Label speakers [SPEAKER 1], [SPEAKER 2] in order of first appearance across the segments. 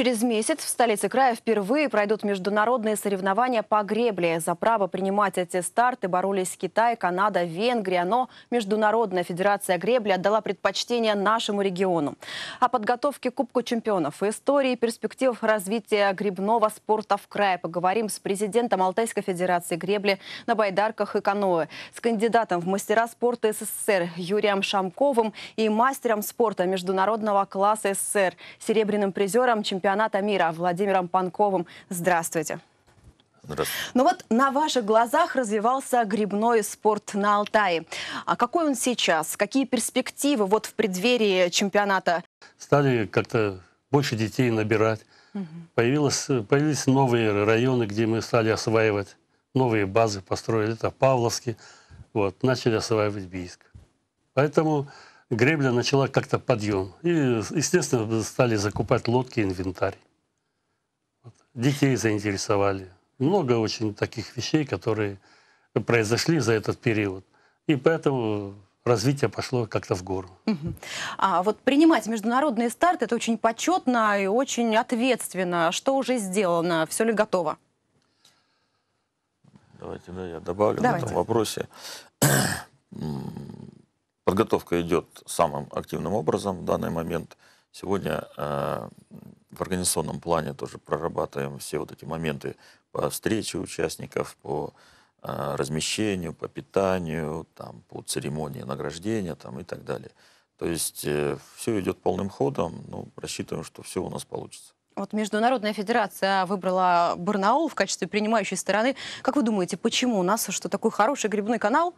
[SPEAKER 1] Через месяц в столице края впервые пройдут международные соревнования по гребле. За право принимать эти старты боролись Китай, Канада, Венгрия. Но Международная федерация гребли отдала предпочтение нашему региону. О подготовке Кубку чемпионов, истории перспектив развития грибного спорта в крае поговорим с президентом Алтайской федерации гребли на байдарках и каноэ, с кандидатом в мастера спорта СССР Юрием Шамковым и мастером спорта международного класса СССР, серебряным призером чемпионата чемпионата мира Владимиром Панковым. Здравствуйте. Здравствуйте. Ну вот на ваших глазах развивался грибной спорт на Алтае. А какой он сейчас? Какие перспективы вот в преддверии чемпионата?
[SPEAKER 2] Стали как-то больше детей набирать. Угу. Появилось, появились новые районы, где мы стали осваивать. Новые базы построили. Это Павловский. Вот, начали осваивать Бийск. Поэтому гребля начала как-то подъем. И, естественно, стали закупать лодки, инвентарь. Вот. Детей заинтересовали. Много очень таких вещей, которые произошли за этот период. И поэтому развитие пошло как-то в гору.
[SPEAKER 1] А вот принимать международные старты, это очень почетно и очень ответственно. Что уже сделано? Все ли готово?
[SPEAKER 3] Давайте, да, я добавлю Давайте. на этом вопросе. Подготовка идет самым активным образом в данный момент. Сегодня э, в организационном плане тоже прорабатываем все вот эти моменты по встрече участников, по э, размещению, по питанию, там, по церемонии награждения там, и так далее. То есть э, все идет полным ходом, ну, рассчитываем, что все у нас получится.
[SPEAKER 1] Вот Международная Федерация выбрала Барнаул в качестве принимающей стороны. Как вы думаете, почему у нас что такой хороший грибной канал?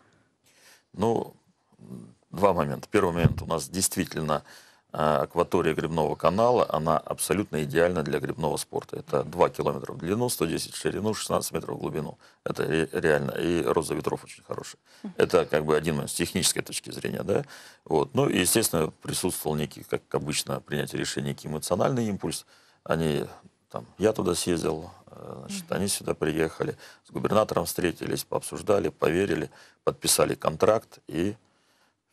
[SPEAKER 3] Ну, два момента. Первый момент, у нас действительно э, акватория грибного канала, она абсолютно идеальна для грибного спорта. Это 2 километра в длину, 110 в ширину, 16 метров в глубину. Это реально. И роза ветров очень хорошая. Это как бы один момент с технической точки зрения. Да? Вот. Ну и, естественно, присутствовал некий, как обычно, принятие решения, некий эмоциональный импульс. Они там, я туда съездил, э, значит, они сюда приехали, с губернатором встретились, пообсуждали, поверили, подписали контракт и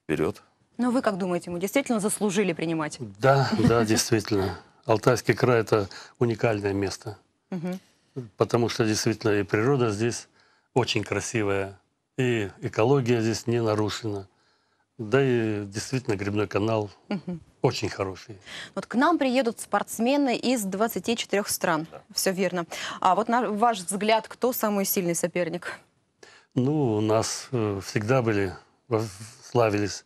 [SPEAKER 3] вперед.
[SPEAKER 1] Но ну, вы как думаете, мы действительно заслужили принимать?
[SPEAKER 2] Да, да, действительно. Алтайский край – это уникальное место.
[SPEAKER 1] Угу.
[SPEAKER 2] Потому что действительно и природа здесь очень красивая, и экология здесь не нарушена. Да и действительно грибной канал угу. очень хороший.
[SPEAKER 1] Вот к нам приедут спортсмены из 24 стран. Да. Все верно. А вот на ваш взгляд, кто самый сильный соперник?
[SPEAKER 2] Ну, у нас э, всегда были славились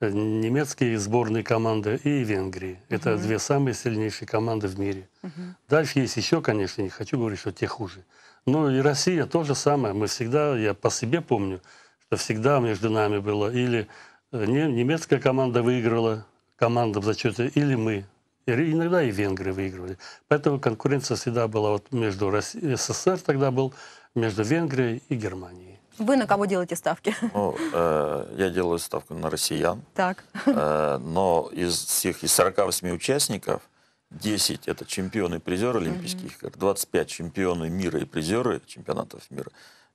[SPEAKER 2] э, немецкие сборные команды и Венгрии. Это угу. две самые сильнейшие команды в мире. Угу. Дальше есть еще, конечно, не хочу говорить, что те хуже. Но и Россия то же самое. Мы всегда, я по себе помню, что всегда между нами было или э, немецкая команда выиграла команда в зачете, или мы. иногда и венгры выигрывали. Поэтому конкуренция всегда была вот между Россией, СССР тогда был, между Венгрией и Германией.
[SPEAKER 1] Вы на кого делаете ставки?
[SPEAKER 2] Ну,
[SPEAKER 3] э, я делаю ставку на россиян. Так. Э, но из всех, из 48 участников, 10 это чемпионы и призеры олимпийских игр, 25 чемпионы мира и призеры чемпионатов мира.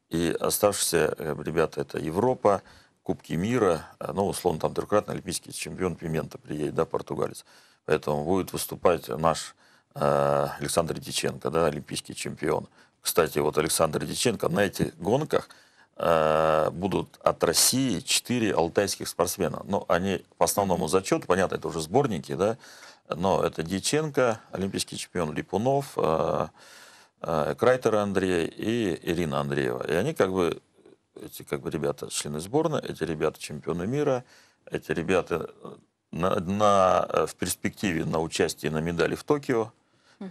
[SPEAKER 3] И оставшиеся э, ребята это Европа, Кубки мира, э, ну, условно, там трехкратный олимпийский чемпион Пимента приедет, да, португалец. Поэтому будет выступать наш э, Александр Диченко, да, олимпийский чемпион. Кстати, вот Александр Диченко на этих гонках Э, будут от России 4 алтайских спортсмена. Но они по основному зачету, понятно, это уже сборники, да, но это Дьяченко, олимпийский чемпион Липунов, э, э, Крайтер Андрей и Ирина Андреева. И они как бы, эти как бы ребята члены сборной, эти ребята чемпионы мира, эти ребята на, на, в перспективе на участие на медали в Токио.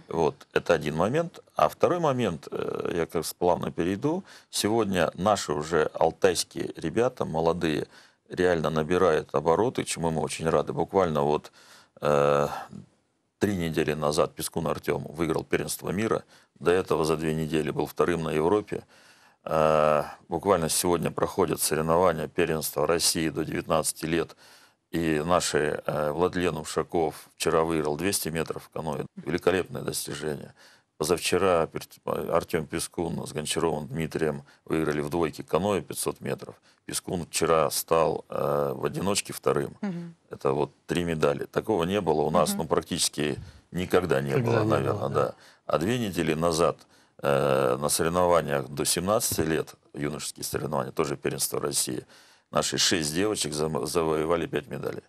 [SPEAKER 3] Вот, это один момент. А второй момент, э, я как раз плавно перейду. Сегодня наши уже алтайские ребята, молодые, реально набирают обороты, чему мы очень рады. Буквально вот э, три недели назад Пескун Артем выиграл первенство мира. До этого за две недели был вторым на Европе. Э, буквально сегодня проходят соревнования первенства России до 19 лет – и наши э, Владлен Ушаков вчера выиграл 200 метров в каное. Великолепное достижение. Позавчера Артем Пескун с Гончаровым Дмитрием выиграли в двойке каноэ 500 метров. Пескун вчера стал э, в одиночке вторым. Угу. Это вот три медали. Такого не было у нас, угу. ну, практически никогда не никогда было, не наверное, было, да. да. А две недели назад э, на соревнованиях до 17 лет, юношеские соревнования, тоже первенство России – наши шесть девочек завоевали пять медалей.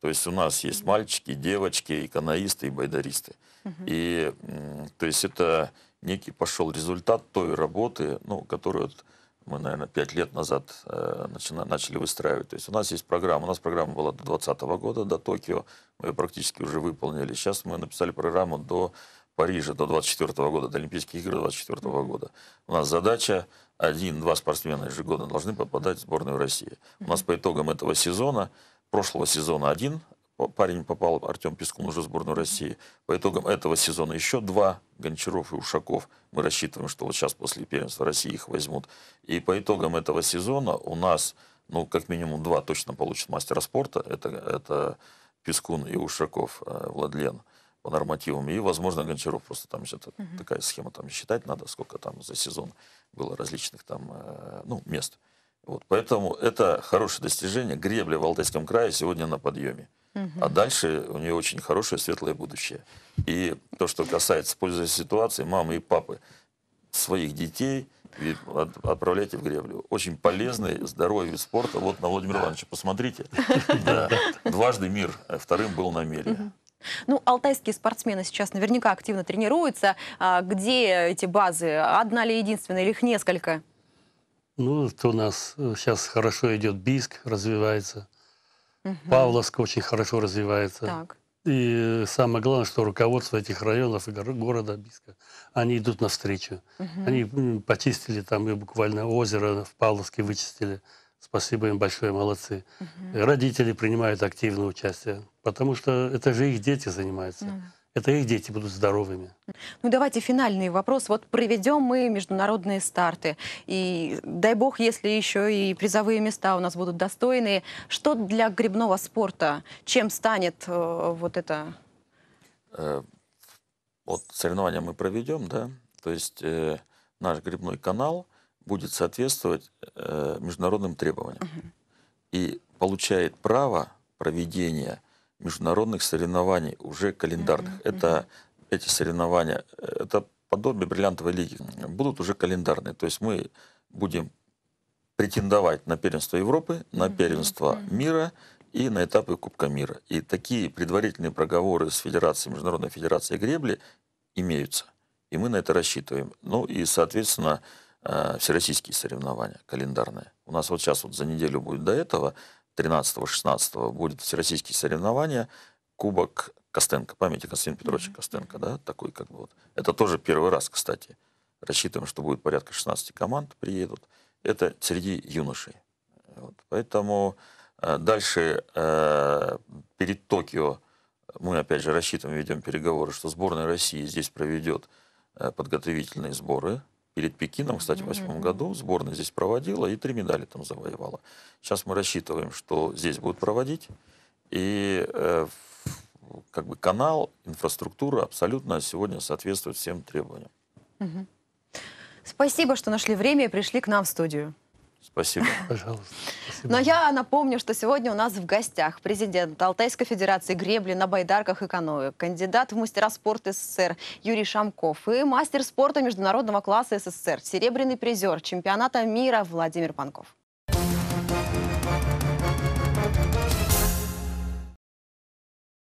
[SPEAKER 3] То есть у нас есть мальчики, девочки, и канаисты, и байдаристы. Угу. И то есть это некий пошел результат той работы, ну, которую мы, наверное, пять лет назад э, начина, начали выстраивать. То есть у нас есть программа, у нас программа была до 2020 года, до Токио, мы ее практически уже выполнили. Сейчас мы написали программу до Парижа, до 2024 года, до Олимпийских игр 2024 года. У нас задача один-два спортсмена ежегодно должны попадать в сборную России. У нас по итогам этого сезона, прошлого сезона один парень попал, Артем Пескун, уже в сборную России. По итогам этого сезона еще два, Гончаров и Ушаков. Мы рассчитываем, что вот сейчас после первенства России их возьмут. И по итогам этого сезона у нас, ну, как минимум два точно получат мастера спорта. Это, это Пескун и Ушаков, э, Владлен по нормативам. И, возможно, Гончаров просто там что угу. такая схема, там считать надо, сколько там за сезон было различных там э, ну, мест. Вот, поэтому это хорошее достижение. Гребли в Алтайском крае сегодня на подъеме. А дальше у нее очень хорошее, светлое будущее. И то, что касается, пользуясь ситуацией, мамы и папы, своих детей отправляйте в греблю. Очень полезный, здоровый вид спорта. Вот на Владимира Ивановича посмотрите. Дважды мир, э, вторым был на намерен.
[SPEAKER 1] Ну, алтайские спортсмены сейчас наверняка активно тренируются. А где эти базы? Одна ли единственная или их несколько?
[SPEAKER 2] Ну, вот у нас э, сейчас хорошо идет Биск, развивается. Угу. Павловск очень хорошо развивается. Так. И самое главное, что руководство этих районов и города Бийска, они идут навстречу. Угу. Они почистили там и буквально озеро в Павловске вычистили. Спасибо им большое, молодцы. Угу. Родители принимают активное участие, потому что это же их дети занимаются. Угу. Это их дети будут здоровыми.
[SPEAKER 1] Ну давайте финальный вопрос. Вот проведем мы международные старты. И дай бог, если еще и призовые места у нас будут достойные. Что для грибного спорта? Чем станет э, вот это?
[SPEAKER 3] Э, вот соревнования мы проведем, да. То есть э, наш грибной канал будет соответствовать э, международным требованиям угу. и получает право проведения международных соревнований уже календарных. Угу. Это эти соревнования, э, это подобие бриллиантовой лиги, будут уже календарные. То есть мы будем претендовать на первенство Европы, на первенство мира и на этапы Кубка мира. И такие предварительные проговоры с Федерацией, Международной Федерацией Гребли имеются. И мы на это рассчитываем. Ну и, соответственно, Э, всероссийские соревнования календарные. У нас вот сейчас вот за неделю будет до этого, 13-16 будет всероссийские соревнования, Кубок Костенко, памяти Константина Петровича Костенко, да, такой как бы вот. Это тоже первый раз, кстати. Рассчитываем, что будет порядка 16 команд приедут. Это среди юношей. Вот. Поэтому э, дальше э, перед Токио мы, опять же, рассчитываем, ведем переговоры, что сборная России здесь проведет э, подготовительные сборы перед Пекином, кстати, в 2008 году сборная здесь проводила и три медали там завоевала. Сейчас мы рассчитываем, что здесь будут проводить. И э, как бы канал, инфраструктура абсолютно сегодня соответствует всем требованиям.
[SPEAKER 1] Спасибо, что нашли время и пришли к нам в студию.
[SPEAKER 3] Спасибо. Пожалуйста.
[SPEAKER 1] Спасибо. Но я напомню, что сегодня у нас в гостях президент Алтайской Федерации гребли на байдарках и каноэ, кандидат в мастера спорта СССР Юрий Шамков и мастер спорта международного класса СССР, серебряный призер чемпионата мира Владимир Панков.